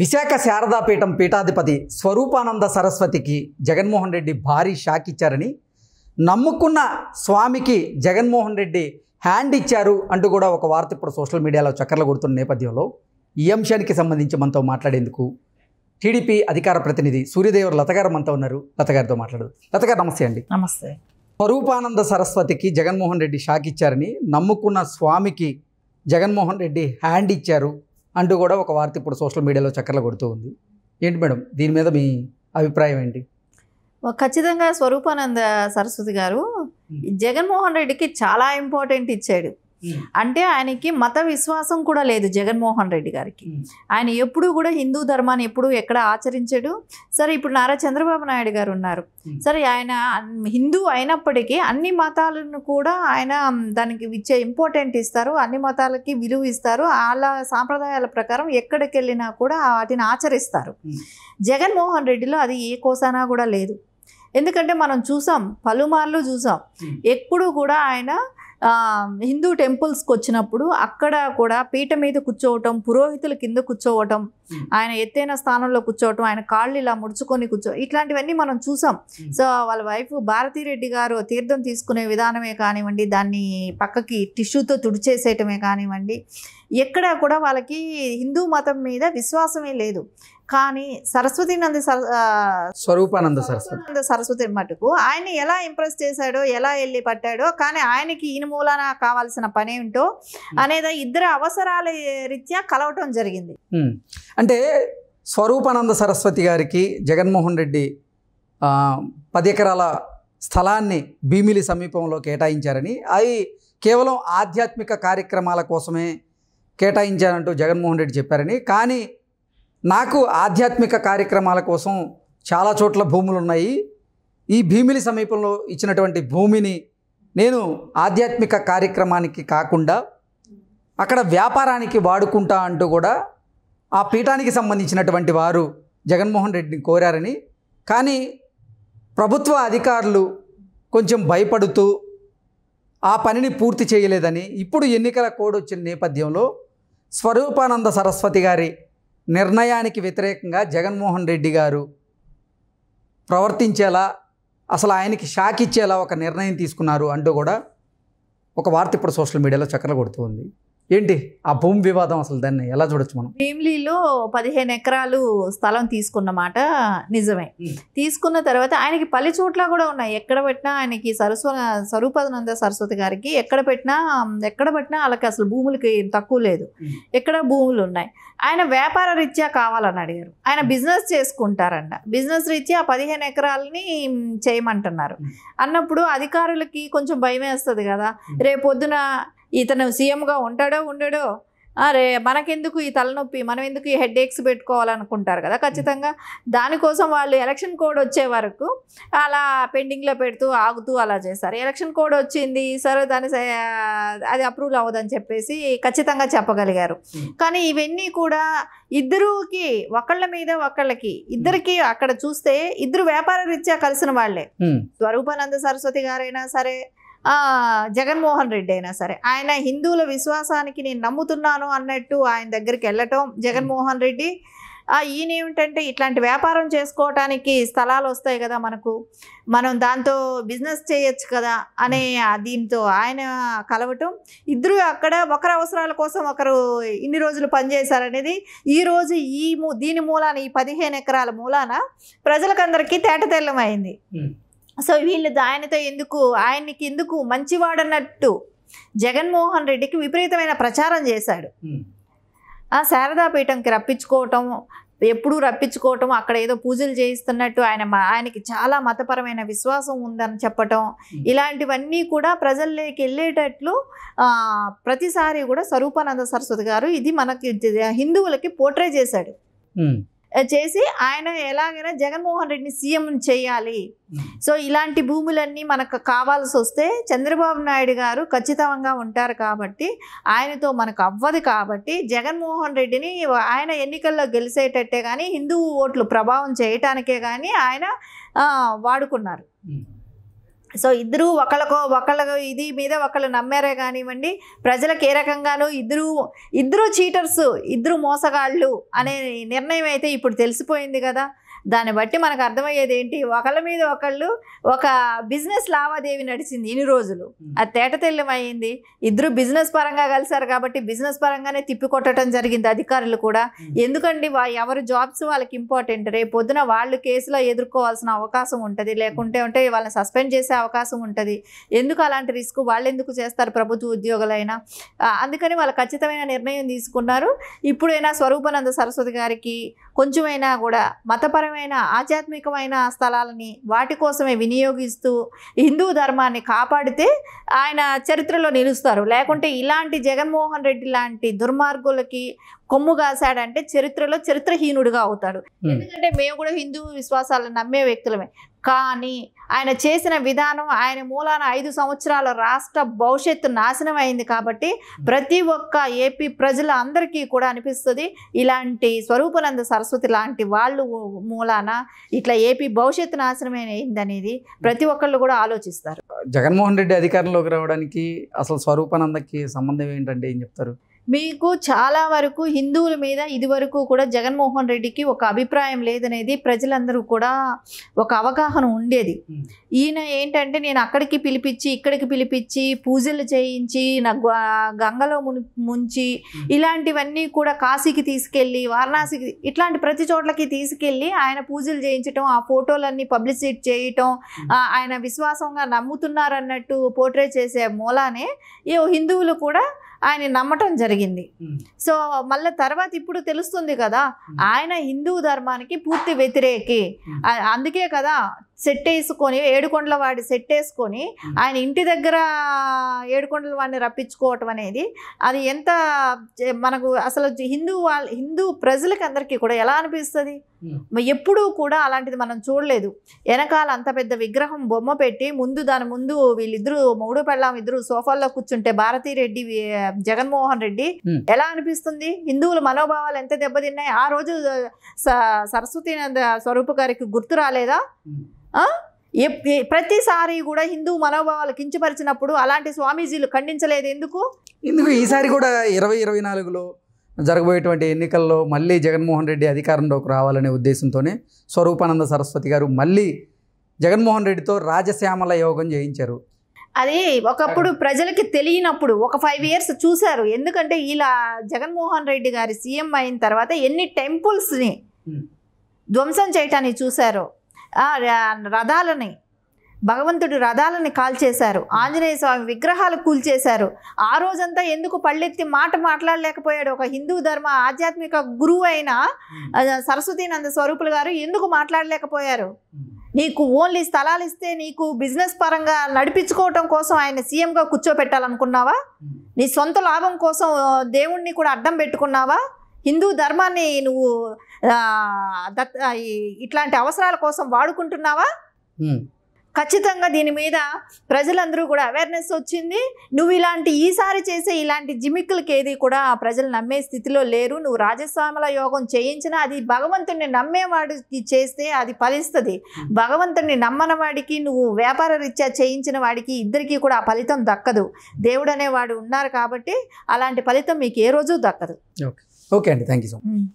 విశాఖ శారదాపీఠం పీఠాధిపతి స్వరూపానంద సరస్వతికి జగన్మోహన్ రెడ్డి భారీ షాక్ ఇచ్చారని నమ్ముకున్న స్వామికి జగన్మోహన్ రెడ్డి హ్యాండ్ ఇచ్చారు అంటూ కూడా ఒక వార్త ఇప్పుడు సోషల్ మీడియాలో చక్కర్లు కొడుతున్న నేపథ్యంలో ఈ అంశానికి సంబంధించి మనతో మాట్లాడేందుకు టీడీపీ అధికార ప్రతినిధి సూర్యదేవర్ లతగారు మనతో ఉన్నారు లతగారితో మాట్లాడదు లతగారు నమస్తే అండి నమస్తే స్వరూపానంద సరస్వతికి జగన్మోహన్ రెడ్డి షాక్ ఇచ్చారని నమ్ముకున్న స్వామికి జగన్మోహన్ రెడ్డి హ్యాండ్ ఇచ్చారు అంటూ కూడా ఒక వార్త ఇప్పుడు సోషల్ మీడియాలో చక్కర్లు కొడుతూ ఉంది ఏంటి మేడం దీని మీద మీ అభిప్రాయం ఏంటి ఖచ్చితంగా స్వరూపానంద సరస్వతి గారు జగన్మోహన్ రెడ్డికి చాలా ఇంపార్టెంట్ ఇచ్చాడు Hmm. అంటే ఆయనకి మత విశ్వాసం కూడా లేదు జగన్మోహన్ రెడ్డి గారికి hmm. ఆయన ఎప్పుడూ కూడా హిందూ ధర్మాన్ని ఎప్పుడూ ఎక్కడ ఆచరించడు సరే ఇప్పుడు నారా చంద్రబాబు నాయుడు గారు ఉన్నారు hmm. సరే ఆయన హిందూ అయినప్పటికీ అన్ని మతాలను కూడా ఆయన దానికి ఇచ్చే ఇంపార్టెంట్ ఇస్తారు అన్ని మతాలకి విలువ ఇస్తారు వాళ్ళ సాంప్రదాయాల ప్రకారం ఎక్కడికి వెళ్ళినా కూడా వాటిని ఆచరిస్తారు జగన్మోహన్ రెడ్డిలో అది ఏ కోసానా కూడా లేదు ఎందుకంటే మనం చూసాం పలుమార్లు చూసాం ఎప్పుడు కూడా ఆయన హిందూ టెంపుల్స్కి వచ్చినప్పుడు అక్కడ కూడా పీట మీద కూర్చోవటం పురోహితుల కింద కూర్చోవటం ఆయన ఎత్తైన స్థానంలో కూర్చోవటం ఆయన కాళ్ళు ఇలా ముడుచుకొని కూర్చో ఇట్లాంటివన్నీ మనం చూసాం సో వాళ్ళ వైఫ్ భారతిరెడ్డి గారు తీర్థం తీసుకునే విధానమే కానివ్వండి దాన్ని పక్కకి టిష్యూతో తుడిచేసేయటమే కానివ్వండి ఎక్కడా కూడా వాళ్ళకి హిందూ మతం మీద విశ్వాసమే లేదు కానీ సరస్వతీనంద స్వరూపానంద సరస్వతి సరస్వతి మటుకు ఆయన ఎలా ఇంప్రెస్ చేశాడో ఎలా వెళ్ళి పట్టాడో కానీ ఆయనకి ఈయన మూలాన కావాల్సిన పని ఏమిటో అనేది ఇద్దరు అవసరాల రీత్యా కలవటం జరిగింది అంటే స్వరూపానంద సరస్వతి గారికి జగన్మోహన్ రెడ్డి పది ఎకరాల స్థలాన్ని భీమిలి సమీపంలో కేటాయించారని అవి కేవలం ఆధ్యాత్మిక కార్యక్రమాల కోసమే కేటాయించారంటూ జగన్మోహన్ రెడ్డి చెప్పారని కానీ నాకు ఆధ్యాత్మిక కార్యక్రమాల కోసం చాలా చోట్ల భూములు ఉన్నాయి ఈ భీమిలి సమీపంలో ఇచ్చినటువంటి భూమిని నేను ఆధ్యాత్మిక కార్యక్రమానికి కాకుండా అక్కడ వ్యాపారానికి వాడుకుంటా అంటూ కూడా ఆ పీఠానికి సంబంధించినటువంటి వారు జగన్మోహన్ రెడ్డిని కోరారని కానీ ప్రభుత్వ అధికారులు కొంచెం భయపడుతూ ఆ పనిని పూర్తి చేయలేదని ఇప్పుడు ఎన్నికల కోడ్ వచ్చిన నేపథ్యంలో స్వరూపానంద సరస్వతి గారి నిర్ణయానికి వ్యతిరేకంగా జగన్మోహన్ రెడ్డి గారు ప్రవర్తించేలా అసలు ఆయనకి షాక్ ఇచ్చేలా ఒక నిర్ణయం తీసుకున్నారు అంటూ కూడా ఒక వార్త ఇప్పుడు సోషల్ మీడియాలో చక్కెర కొడుతుంది ఏంటి ఆ భూమి వివాదం అసలు దాన్ని ఎలా చూడొచ్చు మనం భీమ్లీలో పదిహేను ఎకరాలు స్థలం తీసుకున్నమాట నిజమే తీసుకున్న తర్వాత ఆయనకి పల్లె చోట్ల కూడా ఉన్నాయి ఎక్కడ పెట్టినా ఆయనకి సరస్వ స్వరూపానంద సరస్వతి గారికి ఎక్కడ పెట్టినా ఎక్కడ పెట్టినా వాళ్ళకి అసలు భూములకి తక్కువ లేదు ఎక్కడ భూములు ఉన్నాయి ఆయన వ్యాపార రీత్యా కావాలని అడిగారు ఆయన బిజినెస్ చేసుకుంటారంట బిజినెస్ రీత్యా పదిహేను ఎకరాలని చేయమంటున్నారు అన్నప్పుడు అధికారులకి కొంచెం భయమేస్తుంది వేస్తుంది కదా రేపొద్దున ఇతను సీఎంగా ఉంటాడో ఉండడో అరే మనకెందుకు ఈ తలనొప్పి మనం ఎందుకు ఈ హెడ్ ఏక్స్ పెట్టుకోవాలనుకుంటారు కదా ఖచ్చితంగా దానికోసం వాళ్ళు ఎలక్షన్ కోడ్ వచ్చే వరకు అలా పెండింగ్లో పెడుతూ ఆగుతూ అలా చేస్తారు ఎలక్షన్ కోడ్ వచ్చింది సరే దాని అది అప్రూవల్ అవ్వదని చెప్పేసి ఖచ్చితంగా చెప్పగలిగారు కానీ ఇవన్నీ కూడా ఇద్దరుకి ఒకళ్ళ మీద ఒకళ్ళకి ఇద్దరికి అక్కడ చూస్తే ఇద్దరు వ్యాపార రీత్యా కలిసిన వాళ్ళే స్వరూపానంద సరస్వతి గారైనా సరే జగన్మోహన్ రెడ్డి అయినా సరే ఆయన హిందువుల విశ్వాసానికి నేను నమ్ముతున్నాను అన్నట్టు ఆయన దగ్గరికి వెళ్ళటం జగన్మోహన్ రెడ్డి ఈయన ఏమిటంటే ఇట్లాంటి వ్యాపారం చేసుకోవటానికి స్థలాలు వస్తాయి కదా మనకు మనం దాంతో బిజినెస్ చేయొచ్చు కదా అనే దీంతో ఆయన కలవటం ఇద్దరు అక్కడ ఒకరి అవసరాల కోసం ఒకరు ఇన్ని రోజులు పనిచేశారనేది ఈరోజు ఈ దీని మూలాన ఈ పదిహేను ఎకరాల మూలాన ప్రజలకందరికీ తేటతెల్లమైంది సో వీళ్ళు ఆయనతో ఎందుకు ఆయనకి ఎందుకు మంచివాడన్నట్టు జగన్మోహన్ రెడ్డికి విపరీతమైన ప్రచారం చేశాడు ఆ శారదాపీఠంకి రప్పించుకోవటం ఎప్పుడూ రప్పించుకోవటం అక్కడ ఏదో పూజలు చేయిస్తున్నట్టు ఆయన ఆయనకి చాలా మతపరమైన విశ్వాసం ఉందని చెప్పటం ఇలాంటివన్నీ కూడా ప్రజల్లోకి వెళ్ళేటట్లు ప్రతిసారి కూడా స్వరూపానంద సరస్వతి గారు ఇది మనకి హిందువులకి పోర్ట్రే చేశాడు చేసి ఆయన ఎలాగైనా జగన్మోహన్ రెడ్డిని సీఎం చేయాలి hmm. సో ఇలాంటి భూములన్నీ మనకు కావాల్సి వస్తే చంద్రబాబు నాయుడు గారు ఖచ్చితంగా ఉంటారు కాబట్టి ఆయనతో మనకు అవ్వదు కాబట్టి జగన్మోహన్ రెడ్డిని ఆయన ఎన్నికల్లో గెలిచేటట్టే కానీ హిందూ ఓట్లు ప్రభావం చేయటానికే కానీ ఆయన వాడుకున్నారు hmm. సో ఇద్దరు ఒకళ్ళకో ఒకళ్ళ ఇది మీద ఒకళ్ళు నమ్మారే కానివ్వండి ప్రజలకు ఏ రకంగానూ ఇద్దరు ఇద్దరు చీటర్స్ ఇద్దరు మోసగాళ్ళు అనే నిర్ణయం అయితే ఇప్పుడు తెలిసిపోయింది కదా దాన్ని బట్టి మనకు అర్థమయ్యేది ఏంటి ఒకళ్ళ మీద ఒకళ్ళు ఒక బిజినెస్ లావాదేవీ నడిచింది ఇన్ని రోజులు అది తేటతెల్లమైంది ఇద్దరు బిజినెస్ పరంగా కలిశారు కాబట్టి బిజినెస్ పరంగానే తిప్పికొట్టడం జరిగింది అధికారులు కూడా ఎందుకండి వా ఎవరు జాబ్స్ వాళ్ళకి ఇంపార్టెంట్ రేపు పొద్దున వాళ్ళు కేసులో ఎదుర్కోవాల్సిన అవకాశం ఉంటుంది లేకుంటే ఉంటే వాళ్ళని సస్పెండ్ చేసే అవకాశం ఉంటుంది ఎందుకు అలాంటి రిస్క్ వాళ్ళు ఎందుకు చేస్తారు ప్రభుత్వ ఉద్యోగులైనా అందుకని వాళ్ళు ఖచ్చితమైన నిర్ణయం తీసుకున్నారు ఇప్పుడైనా స్వరూపానంద సరస్వతి గారికి కొంచెమైనా కూడా మతపరమైన మతపరమైన ఆధ్యాత్మికమైన స్థలాలని వాటి కోసమే వినియోగిస్తూ హిందూ ధర్మాన్ని కాపాడితే ఆయన చరిత్రలో నిలుస్తారు లేకుంటే ఇలాంటి జగన్మోహన్ రెడ్డి లాంటి దుర్మార్గులకి కొమ్ము కాశాడంటే చరిత్రలో చరిత్రహీనుడిగా అవుతాడు ఎందుకంటే మేము కూడా హిందూ విశ్వాసాలను నమ్మే వ్యక్తులమే కానీ ఆయన చేసిన విధానం ఆయన మూలాన ఐదు సంవత్సరాల రాష్ట్ర భవిష్యత్తు నాశనం అయింది కాబట్టి hmm. ప్రతి ఒక్క ఏపీ ప్రజల అందరికీ కూడా అనిపిస్తుంది ఇలాంటి స్వరూపానంద సరస్వతి లాంటి వాళ్ళు మూలాన ఇట్లా ఏపీ భవిష్యత్తు నాశనమే అయిందనేది hmm. ప్రతి ఒక్కళ్ళు కూడా ఆలోచిస్తారు జగన్మోహన్ రెడ్డి అధికారంలోకి రావడానికి అసలు స్వరూపానందకి సంబంధం ఏంటంటే ఏం చెప్తారు మీకు చాలా వరకు హిందువుల మీద ఇదివరకు కూడా జగన్మోహన్ రెడ్డికి ఒక అభిప్రాయం లేదనేది ప్రజలందరూ కూడా ఒక అవగాహన ఉండేది ఈయన ఏంటంటే నేను అక్కడికి పిలిపించి ఇక్కడికి పిలిపించి పూజలు చేయించి నా గంగలో ము ముంచి ఇలాంటివన్నీ కూడా కాశీకి తీసుకెళ్ళి వారణాసికి ఇట్లాంటి ప్రతి చోట్లకి తీసుకెళ్ళి ఆయన పూజలు చేయించడం ఆ ఫోటోలన్నీ పబ్లిసిట్ చేయటం ఆయన విశ్వాసంగా నమ్ముతున్నారన్నట్టు పోర్ట్రేట్ చేసే మూలానే ఏ హిందువులు కూడా ఆయన నమ్మటం జరిగింది సో మళ్ళీ తర్వాత ఇప్పుడు తెలుస్తుంది కదా ఆయన హిందూ ధర్మానికి పూర్తి వ్యతిరేకి అందుకే కదా సెట్ వేసుకొని ఏడుకొండల వాడి సెట్ వేసుకొని ఆయన ఇంటి దగ్గర ఏడుకొండల వాడిని రప్పించుకోవటం అనేది అది ఎంత మనకు అసలు హిందూ వాళ్ళ హిందూ ప్రజలకి అందరికీ కూడా ఎలా అనిపిస్తుంది ఎప్పుడూ కూడా అలాంటిది మనం చూడలేదు వెనకాల అంత పెద్ద విగ్రహం బొమ్మ పెట్టి ముందు దాని ముందు వీళ్ళిద్దరూ మూడు పెళ్ళాం ఇద్దరు సోఫాల్లో కూర్చుంటే భారతీ రెడ్డి జగన్మోహన్ రెడ్డి ఎలా అనిపిస్తుంది హిందువుల మనోభావాలు ఎంత దెబ్బతిన్నాయి ఆ రోజు సరస్వతి స్వరూపు గారికి గుర్తు రాలేదా ప్రతిసారి కూడా హిందూ మనోభావాలు కించపరిచినప్పుడు అలాంటి స్వామీజీలు ఖండించలేదు ఎందుకు ఎందుకు ఈసారి కూడా ఇరవై ఇరవై నాలుగులో జరగబోయేటువంటి ఎన్నికల్లో మళ్ళీ జగన్మోహన్ రెడ్డి అధికారంలోకి రావాలనే ఉద్దేశంతోనే స్వరూపానంద సరస్వతి గారు మళ్ళీ జగన్మోహన్ రెడ్డితో రాజశ్యామల యోగం చేయించారు అది ఒకప్పుడు ప్రజలకి తెలియనప్పుడు ఒక ఫైవ్ ఇయర్స్ చూశారు ఎందుకంటే ఇలా జగన్మోహన్ రెడ్డి గారి సీఎం అయిన తర్వాత ఎన్ని టెంపుల్స్ని ధ్వంసం చేయటానికి చూశారు రథాలని భగవంతుడి రథాలని కాల్చేశారు ఆంజనేయ స్వామి విగ్రహాలు కూల్చేశారు ఆ రోజంతా ఎందుకు పళ్ళెత్తి మాట మాట్లాడలేకపోయాడు ఒక హిందూ ధర్మ ఆధ్యాత్మిక గురువు అయిన సరస్వతీనంద స్వరూపులు గారు ఎందుకు మాట్లాడలేకపోయారు నీకు ఓన్లీ స్థలాలు ఇస్తే నీకు బిజినెస్ పరంగా నడిపించుకోవటం కోసం ఆయన సీఎంగా కూర్చోపెట్టాలనుకున్నావా నీ సొంత లాభం కోసం దేవుణ్ణి కూడా అడ్డం పెట్టుకున్నావా హిందూ ధర్మాన్ని నువ్వు దత్ ఇట్లాంటి అవసరాల కోసం వాడుకుంటున్నావా ఖచ్చితంగా దీని మీద ప్రజలందరూ కూడా అవేర్నెస్ వచ్చింది నువ్వు ఇలాంటి ఈసారి చేసే ఇలాంటి జిమిక్కులకి ఏది కూడా ప్రజలు నమ్మే స్థితిలో లేరు నువ్వు రాజస్వాముల యోగం చేయించినా అది భగవంతుడిని నమ్మేవాడికి చేస్తే అది ఫలిస్తుంది భగవంతుడిని నమ్మని వాడికి నువ్వు వ్యాపార రీత్యా చేయించిన వాడికి ఇద్దరికీ కూడా ఆ ఫలితం దక్కదు దేవుడు అనేవాడు ఉన్నారు కాబట్టి అలాంటి ఫలితం మీకు ఏ రోజు దక్కదు ఓకే ఓకే అండి థ్యాంక్ యూ సో మచ్